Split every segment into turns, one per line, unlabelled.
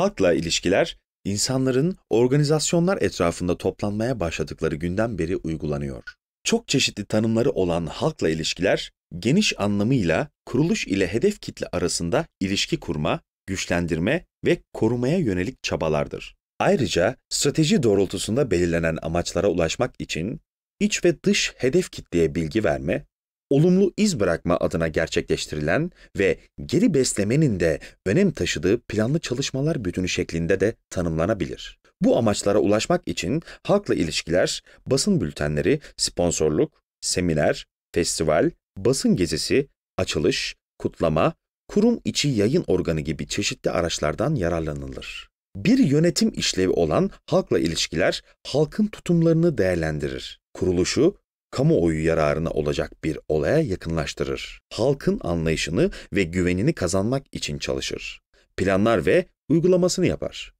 Halkla ilişkiler, insanların organizasyonlar etrafında toplanmaya başladıkları günden beri uygulanıyor. Çok çeşitli tanımları olan halkla ilişkiler, geniş anlamıyla kuruluş ile hedef kitle arasında ilişki kurma, güçlendirme ve korumaya yönelik çabalardır. Ayrıca strateji doğrultusunda belirlenen amaçlara ulaşmak için iç ve dış hedef kitleye bilgi verme, olumlu iz bırakma adına gerçekleştirilen ve geri beslemenin de önem taşıdığı planlı çalışmalar bütünü şeklinde de tanımlanabilir. Bu amaçlara ulaşmak için halkla ilişkiler, basın bültenleri, sponsorluk, seminer, festival, basın gezisi, açılış, kutlama, kurum içi yayın organı gibi çeşitli araçlardan yararlanılır. Bir yönetim işlevi olan halkla ilişkiler halkın tutumlarını değerlendirir. Kuruluşu kamuoyu yararına olacak bir olaya yakınlaştırır. Halkın anlayışını ve güvenini kazanmak için çalışır. Planlar ve uygulamasını yapar.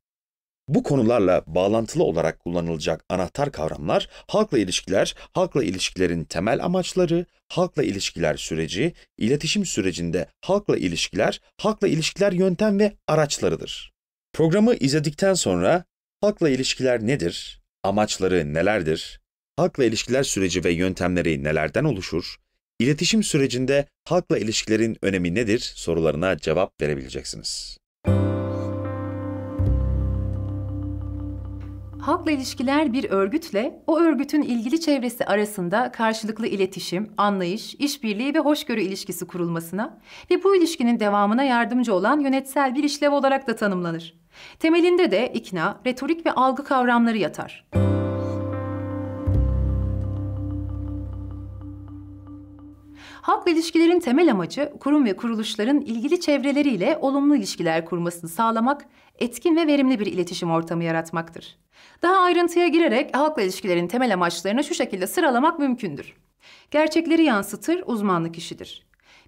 Bu konularla bağlantılı olarak kullanılacak anahtar kavramlar halkla ilişkiler, halkla ilişkilerin temel amaçları, halkla ilişkiler süreci, iletişim sürecinde halkla ilişkiler, halkla ilişkiler yöntem ve araçlarıdır. Programı izledikten sonra halkla ilişkiler nedir, amaçları nelerdir, halkla ilişkiler süreci ve yöntemleri nelerden oluşur? İletişim sürecinde halkla ilişkilerin önemi nedir sorularına cevap verebileceksiniz.
Halkla ilişkiler bir örgütle o örgütün ilgili çevresi arasında karşılıklı iletişim, anlayış, işbirliği ve hoşgörü ilişkisi kurulmasına ve bu ilişkinin devamına yardımcı olan yönetsel bir işlev olarak da tanımlanır. Temelinde de ikna, retorik ve algı kavramları yatar. Müzik Halkla ilişkilerin temel amacı kurum ve kuruluşların ilgili çevreleriyle olumlu ilişkiler kurmasını sağlamak, etkin ve verimli bir iletişim ortamı yaratmaktır. Daha ayrıntıya girerek halkla ilişkilerin temel amaçlarını şu şekilde sıralamak mümkündür. Gerçekleri yansıtır, uzmanlık işidir.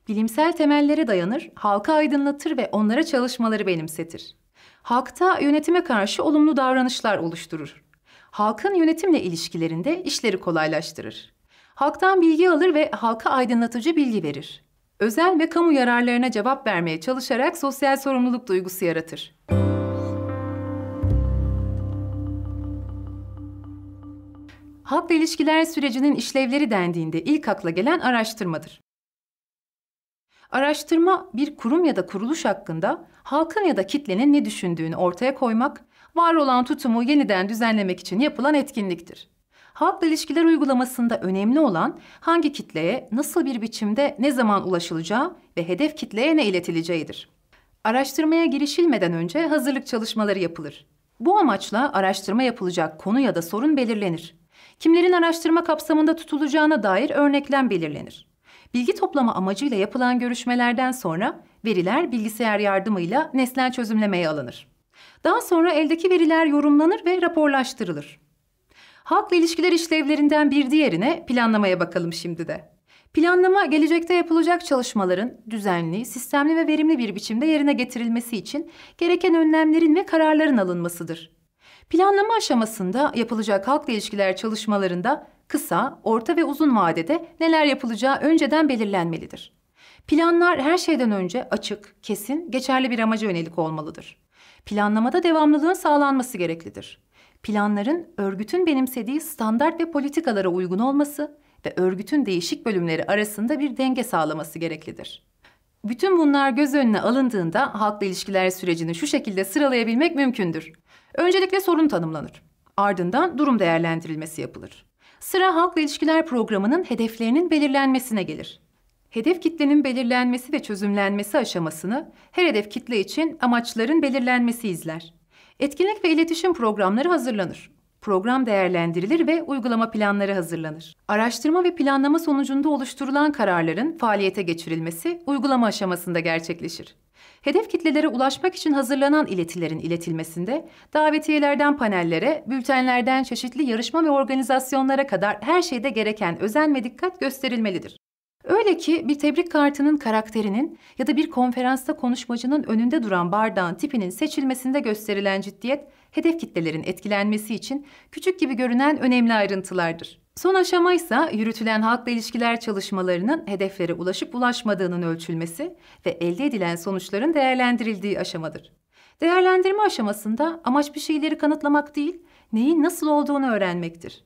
Bilimsel temellere dayanır, halka aydınlatır ve onlara çalışmaları benimsetir. Halkta yönetime karşı olumlu davranışlar oluşturur. Halkın yönetimle ilişkilerinde işleri kolaylaştırır halktan bilgi alır ve halka aydınlatıcı bilgi verir. Özel ve kamu yararlarına cevap vermeye çalışarak sosyal sorumluluk duygusu yaratır. Halkla ilişkiler sürecinin işlevleri dendiğinde ilk akla gelen araştırmadır. Araştırma bir kurum ya da kuruluş hakkında halkın ya da kitlenin ne düşündüğünü ortaya koymak, var olan tutumu yeniden düzenlemek için yapılan etkinliktir halkla ilişkiler uygulamasında önemli olan hangi kitleye nasıl bir biçimde ne zaman ulaşılacağı ve hedef kitleye ne iletileceğidir. Araştırmaya girişilmeden önce hazırlık çalışmaları yapılır. Bu amaçla araştırma yapılacak konu ya da sorun belirlenir. Kimlerin araştırma kapsamında tutulacağına dair örneklem belirlenir. Bilgi toplama amacıyla yapılan görüşmelerden sonra veriler bilgisayar yardımıyla nesnel çözümlemeye alınır. Daha sonra eldeki veriler yorumlanır ve raporlaştırılır. Halkla ilişkiler işlevlerinden bir diğerine planlamaya bakalım şimdi de. Planlama, gelecekte yapılacak çalışmaların düzenli, sistemli ve verimli bir biçimde yerine getirilmesi için gereken önlemlerin ve kararların alınmasıdır. Planlama aşamasında yapılacak halkla ilişkiler çalışmalarında kısa, orta ve uzun vadede neler yapılacağı önceden belirlenmelidir. Planlar her şeyden önce açık, kesin, geçerli bir amaca yönelik olmalıdır. Planlamada devamlılığın sağlanması gereklidir planların örgütün benimsediği standart ve politikalara uygun olması ve örgütün değişik bölümleri arasında bir denge sağlaması gereklidir. Bütün bunlar göz önüne alındığında halkla ilişkiler sürecini şu şekilde sıralayabilmek mümkündür. Öncelikle sorun tanımlanır. Ardından durum değerlendirilmesi yapılır. Sıra halkla ilişkiler programının hedeflerinin belirlenmesine gelir. Hedef kitlenin belirlenmesi ve çözümlenmesi aşamasını her hedef kitle için amaçların belirlenmesi izler. Etkinlik ve iletişim programları hazırlanır. Program değerlendirilir ve uygulama planları hazırlanır. Araştırma ve planlama sonucunda oluşturulan kararların faaliyete geçirilmesi uygulama aşamasında gerçekleşir. Hedef kitlelere ulaşmak için hazırlanan iletilerin iletilmesinde davetiyelerden panellere, bültenlerden çeşitli yarışma ve organizasyonlara kadar her şeyde gereken özen ve dikkat gösterilmelidir. Öyle ki bir tebrik kartının karakterinin ya da bir konferansta konuşmacının önünde duran bardağın tipinin seçilmesinde gösterilen ciddiyet, hedef kitlelerin etkilenmesi için küçük gibi görünen önemli ayrıntılardır. Son aşama ise yürütülen halkla ilişkiler çalışmalarının hedeflere ulaşıp ulaşmadığının ölçülmesi ve elde edilen sonuçların değerlendirildiği aşamadır. Değerlendirme aşamasında amaç bir şeyleri kanıtlamak değil, neyin nasıl olduğunu öğrenmektir.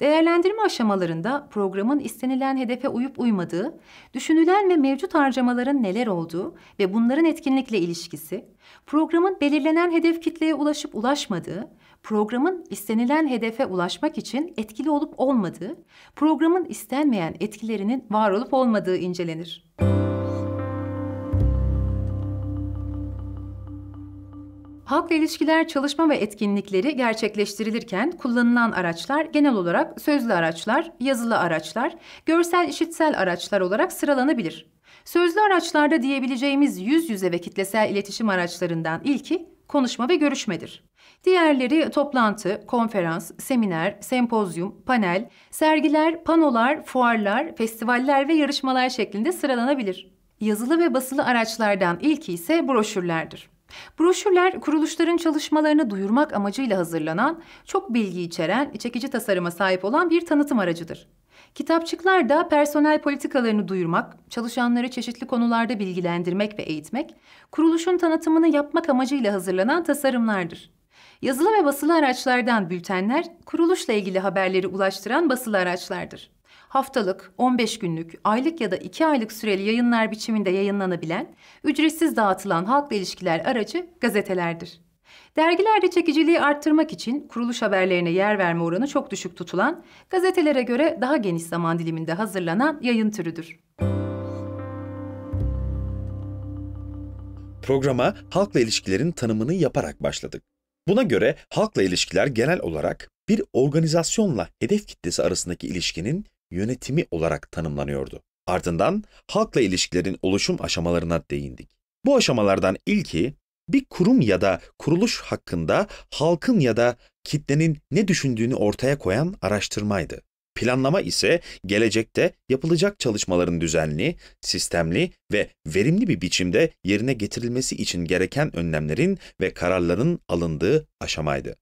Değerlendirme aşamalarında programın istenilen hedefe uyup uymadığı, düşünülen ve mevcut harcamaların neler olduğu ve bunların etkinlikle ilişkisi, programın belirlenen hedef kitleye ulaşıp ulaşmadığı, programın istenilen hedefe ulaşmak için etkili olup olmadığı, programın istenmeyen etkilerinin var olup olmadığı incelenir. Müzik Halkla ilişkiler çalışma ve etkinlikleri gerçekleştirilirken kullanılan araçlar genel olarak sözlü araçlar, yazılı araçlar, görsel işitsel araçlar olarak sıralanabilir. Sözlü araçlarda diyebileceğimiz yüz yüze ve kitlesel iletişim araçlarından ilki konuşma ve görüşmedir. Diğerleri toplantı, konferans, seminer, sempozyum, panel, sergiler, panolar, fuarlar, festivaller ve yarışmalar şeklinde sıralanabilir. Yazılı ve basılı araçlardan ilki ise broşürlerdir. Broşürler kuruluşların çalışmalarını duyurmak amacıyla hazırlanan, çok bilgi içeren, çekici tasarıma sahip olan bir tanıtım aracıdır. Kitapçıklar da personel politikalarını duyurmak, çalışanları çeşitli konularda bilgilendirmek ve eğitmek, kuruluşun tanıtımını yapmak amacıyla hazırlanan tasarımlardır. Yazılı ve basılı araçlardan bültenler, kuruluşla ilgili haberleri ulaştıran basılı araçlardır haftalık, 15 günlük, aylık ya da 2 aylık süreli yayınlar biçiminde yayınlanabilen, ücretsiz dağıtılan halkla ilişkiler aracı gazetelerdir. Dergilerde çekiciliği arttırmak için kuruluş haberlerine yer verme oranı çok düşük tutulan, gazetelere göre daha geniş zaman diliminde hazırlanan yayın türüdür.
Programa halkla ilişkilerin tanımını yaparak başladık. Buna göre halkla ilişkiler genel olarak bir organizasyonla hedef kitlesi arasındaki ilişkinin yönetimi olarak tanımlanıyordu. Ardından halkla ilişkilerin oluşum aşamalarına değindik. Bu aşamalardan ilki bir kurum ya da kuruluş hakkında halkın ya da kitlenin ne düşündüğünü ortaya koyan araştırmaydı. Planlama ise gelecekte yapılacak çalışmaların düzenli, sistemli ve verimli bir biçimde yerine getirilmesi için gereken önlemlerin ve kararların alındığı aşamaydı.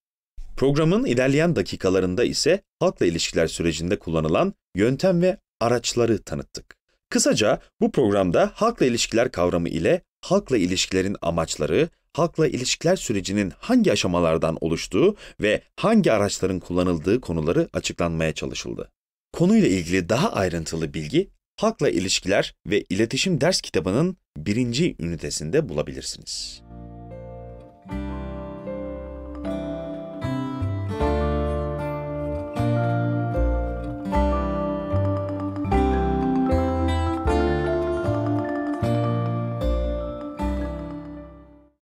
Programın ilerleyen dakikalarında ise halkla ilişkiler sürecinde kullanılan yöntem ve araçları tanıttık. Kısaca bu programda halkla ilişkiler kavramı ile halkla ilişkilerin amaçları, halkla ilişkiler sürecinin hangi aşamalardan oluştuğu ve hangi araçların kullanıldığı konuları açıklanmaya çalışıldı. Konuyla ilgili daha ayrıntılı bilgi Halkla İlişkiler ve İletişim Ders Kitabı'nın birinci ünitesinde bulabilirsiniz. Müzik